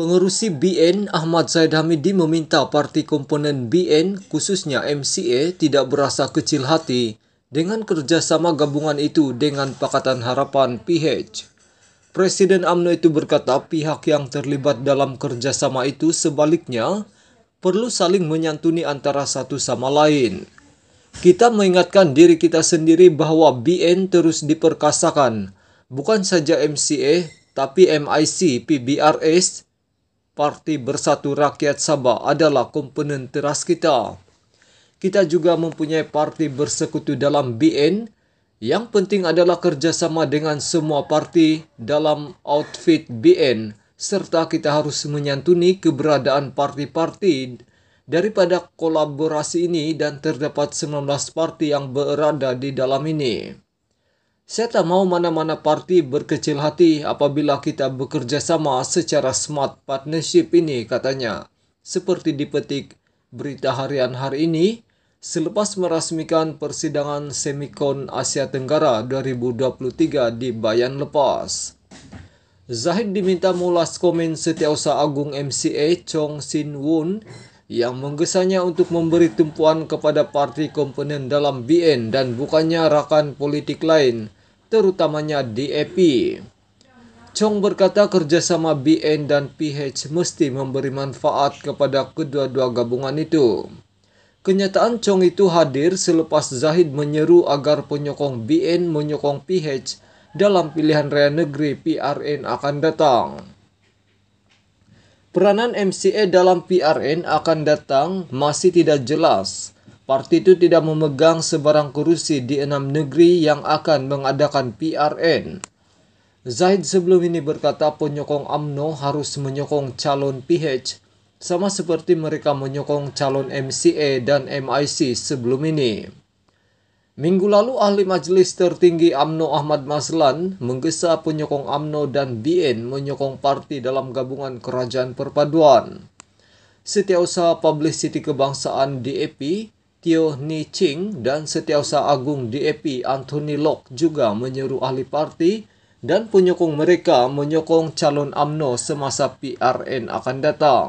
Pengurusi BN Ahmad Zaid Hamidi meminta parti komponen BN khususnya MCA tidak berasa kecil hati dengan kerjasama gabungan itu dengan Pakatan Harapan PH. Presiden AMNO itu berkata pihak yang terlibat dalam kerjasama itu sebaliknya perlu saling menyantuni antara satu sama lain. Kita mengingatkan diri kita sendiri bahwa BN terus diperkasakan, bukan saja MCA, tapi MIC, PBRS, Parti Bersatu Rakyat Sabah adalah komponen teras kita. Kita juga mempunyai parti bersekutu dalam BN. Yang penting adalah kerjasama dengan semua parti dalam outfit BN serta kita harus menyantuni keberadaan parti-parti daripada kolaborasi ini dan terdapat 19 parti yang berada di dalam ini. Saya tak mau mana-mana parti berkecil hati apabila kita bekerja sama secara smart partnership ini, katanya. Seperti dipetik berita harian hari ini, selepas merasmikan persidangan Semikon Asia Tenggara 2023 di Bayan Lepas. Zahid diminta mulas komen Setiausaha Agung MCA Chong Sin Woon yang menggesanya untuk memberi tumpuan kepada parti komponen dalam BN dan bukannya rakan politik lain terutamanya DAP. Chong berkata kerjasama BN dan PH mesti memberi manfaat kepada kedua-dua gabungan itu. Kenyataan Chong itu hadir selepas Zahid menyeru agar penyokong BN menyokong PH dalam pilihan raya negeri PRN akan datang. Peranan MCA dalam PRN akan datang masih tidak jelas Parti itu tidak memegang sebarang kursi di enam negeri yang akan mengadakan PRN. Zaid sebelum ini berkata penyokong AMNO harus menyokong calon PH, sama seperti mereka menyokong calon MCA dan MIC sebelum ini. Minggu lalu ahli majelis tertinggi AMNO Ahmad Maslan menggesa penyokong AMNO dan BN menyokong parti dalam gabungan kerajaan perpaduan. Setiausaha Publicity Kebangsaan DAP e Tio Niching dan Setiausaha Agung DAP Anthony Locke juga menyeru ahli parti dan penyokong mereka menyokong calon AMNO semasa PRN akan datang.